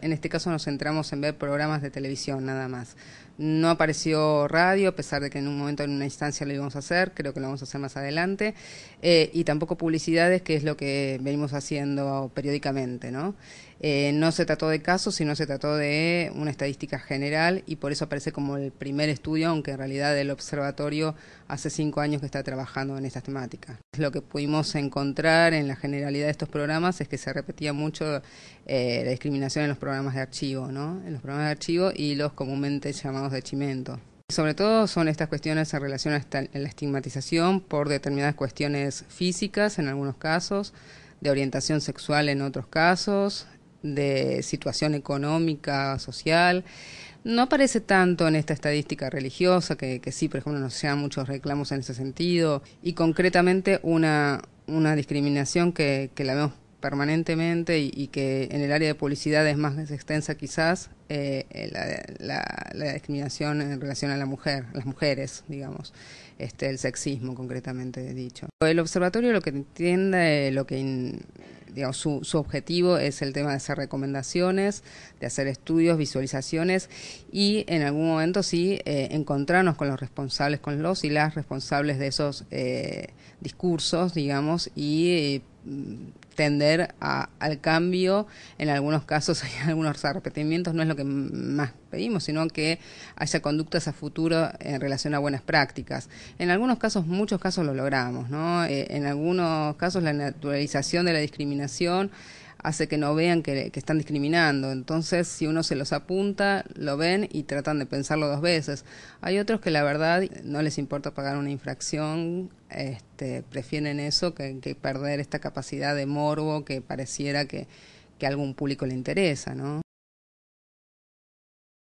En este caso nos centramos en ver programas de televisión nada más. No apareció radio, a pesar de que en un momento, en una instancia lo íbamos a hacer, creo que lo vamos a hacer más adelante, eh, y tampoco publicidades, que es lo que venimos haciendo periódicamente, ¿no? Eh, no se trató de casos, sino se trató de una estadística general y por eso aparece como el primer estudio, aunque en realidad el observatorio hace cinco años que está trabajando en estas temáticas. Lo que pudimos encontrar en la generalidad de estos programas es que se repetía mucho eh, la discriminación en los programas de archivo, ¿no? En los programas de archivo y los comúnmente llamados de chimento. Sobre todo son estas cuestiones en relación a la estigmatización por determinadas cuestiones físicas en algunos casos, de orientación sexual en otros casos, de situación económica, social. No aparece tanto en esta estadística religiosa, que, sí, por ejemplo, no sean muchos reclamos en ese sentido, y concretamente una, una discriminación que, que la vemos permanentemente y, que en el área de publicidad es más extensa quizás eh, la, discriminación en relación a la mujer, las mujeres, digamos, este, el sexismo concretamente dicho. El observatorio lo que entiende, lo que su, objetivo es el tema de hacer recomendaciones, de hacer estudios, visualizaciones y en algún momento sí eh, encontrarnos con los responsables, con los y las responsables de esos eh, discursos, digamos, y eh, tender al cambio. En algunos casos hay algunos arrepentimientos, no es lo que más pedimos, sino que haya conductas a futuro en relación a buenas prácticas. En algunos casos, muchos casos lo logramos, ¿no? Eh, en algunos casos la naturalización de la discriminación hace que no vean que, están discriminando. Entonces, si uno se los apunta, lo ven y tratan de pensarlo dos veces. Hay otros que la verdad no les importa pagar una infracción, este, prefieren eso que, perder esta capacidad de morbo que pareciera que, que a algún público le interesa, ¿no?